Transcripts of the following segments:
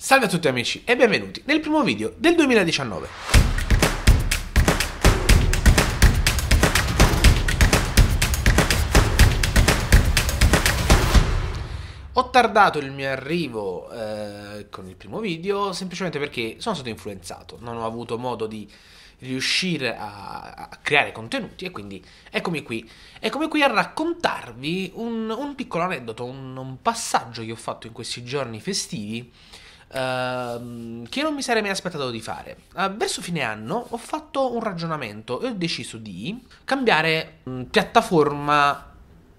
Salve a tutti amici e benvenuti nel primo video del 2019. Ho tardato il mio arrivo eh, con il primo video semplicemente perché sono stato influenzato, non ho avuto modo di riuscire a, a, creare contenuti e quindi eccomi qui, eccomi qui a raccontarvi un, un piccolo aneddoto, un, un passaggio che ho fatto in questi giorni festivi Ehm, che non mi sarei mai aspettato di fare. Eh, verso fine anno ho fatto un ragionamento e ho deciso di cambiare mh, mm, piattaforma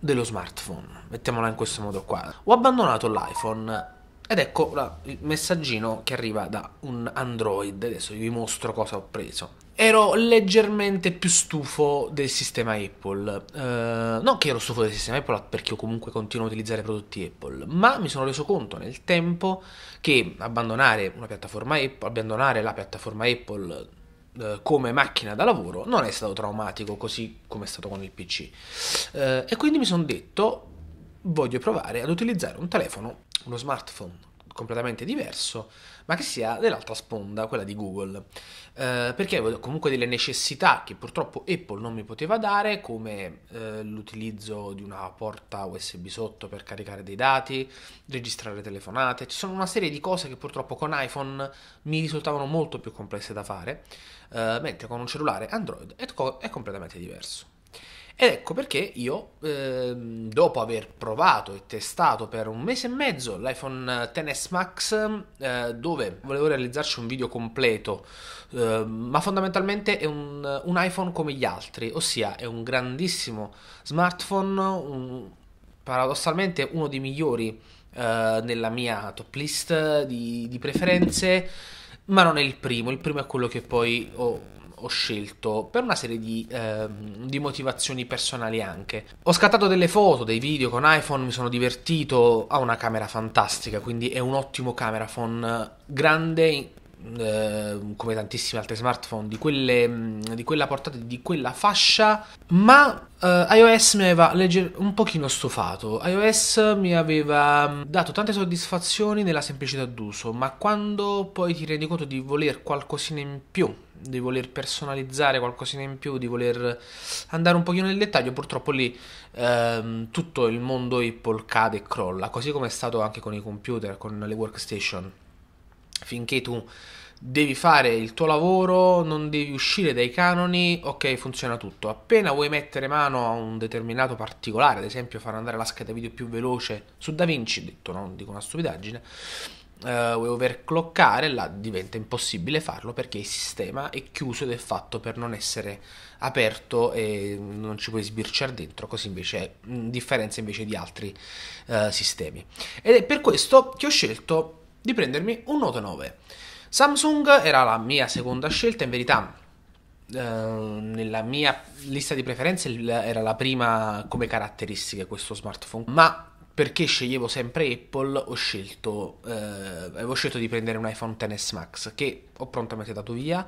dello smartphone, mettiamola in questo modo qua. Ho abbandonato l'iPhone ed ecco il messaggino che arriva da un Android. Adesso vi mostro cosa ho preso ero leggermente più stufo del sistema Apple. Uh, non che ero stufo del sistema Apple perché io comunque continuo a utilizzare prodotti Apple, ma mi sono reso conto nel tempo che abbandonare una piattaforma Apple, abbandonare la piattaforma Apple uh, come macchina da lavoro non è stato traumatico così come è stato con il PC. Uh, eh, e quindi mi sono detto voglio provare ad utilizzare un telefono, uno smartphone completamente diverso, ma che sia dell'altra sponda, quella di Google, eh, perché avevo comunque delle necessità che purtroppo Apple non mi poteva dare, come eh, l'utilizzo di una porta USB sotto per caricare dei dati, registrare telefonate, ci sono una serie di cose che purtroppo con iPhone mi risultavano molto più complesse da fare, eh, mentre con un cellulare Android è, co- è completamente diverso. Ed ecco perché io, eh, dopo aver provato e testato per un mese e mezzo l'iPhone XS Max, eh, dove volevo realizzarci un video completo, eh, ma fondamentalmente è un, un, iPhone come gli altri, ossia è un grandissimo smartphone, un, paradossalmente uno dei migliori eh, nella mia top list di, di preferenze, ma non è il primo, il primo è quello che poi ho ho scelto per una serie di, eh, di, motivazioni personali anche. Ho scattato delle foto, dei video con iPhone, mi sono divertito, ha una camera fantastica, quindi è un ottimo camera phone grande Ehm, come tantissimi altri smartphone di, quelle, mm, di, quella portata, di quella fascia, ma eh, iOS mi aveva legger- un pochino stufato. iOS mi aveva mm, dato tante soddisfazioni nella semplicità d'uso, ma quando poi ti rendi conto di voler qualcosina in più, di voler personalizzare qualcosina in più, di voler andare un pochino nel dettaglio, purtroppo lì ehm, tutto il mondo Apple cade e crolla, così come è stato anche con i computer, con le workstation finché tu devi fare il tuo lavoro, non devi uscire dai canoni, ok, funziona tutto. Appena vuoi mettere mano a un determinato particolare, ad esempio far andare la scheda video più veloce su DaVinci, detto non dico una stupidaggine, eh, vuoi overclockare, là diventa impossibile farlo perché il sistema è chiuso ed è fatto per non essere aperto e non ci puoi sbirciare dentro, così invece è differenza invece di altri eh, sistemi. Ed è per questo che ho scelto di prendermi un Note 9. Samsung era la mia seconda scelta, in verità ehm, nella mia lista di preferenze era la prima come caratteristiche questo smartphone, ma perché sceglievo sempre Apple ho scelto, eh, avevo scelto di prendere un iPhone XS Max che ho prontamente dato via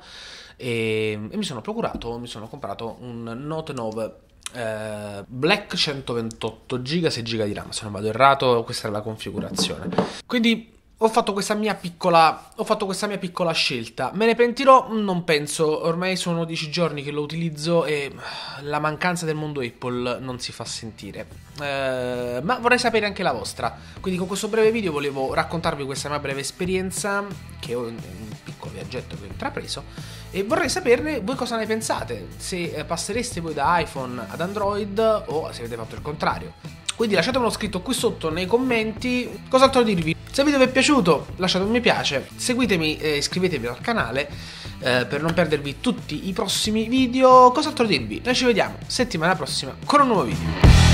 e, ehm, e mi sono procurato, mi sono comprato un Note 9 eh, Black 128 GB 6 GB di RAM, se non vado errato questa era la configurazione. Quindi ho fatto questa mia piccola, ho fatto questa mia piccola scelta. Me ne pentirò? Non penso, ormai sono dieci giorni che lo utilizzo e la mancanza del mondo Apple non si fa sentire. Eh, ma vorrei sapere anche la vostra. Quindi con questo breve video volevo raccontarvi questa mia breve esperienza, che è un piccolo viaggetto che ho intrapreso, e vorrei saperne voi cosa ne pensate, se eh, passereste voi da iPhone ad Android o se avete fatto il contrario. Quindi lasciatemelo scritto qui sotto nei commenti. Cos'altro dirvi? Se il video vi è piaciuto lasciate un mi piace, seguitemi e iscrivetevi al canale eh, per non perdervi tutti i prossimi video. Cos'altro dirvi? Noi ci vediamo settimana prossima con un nuovo video.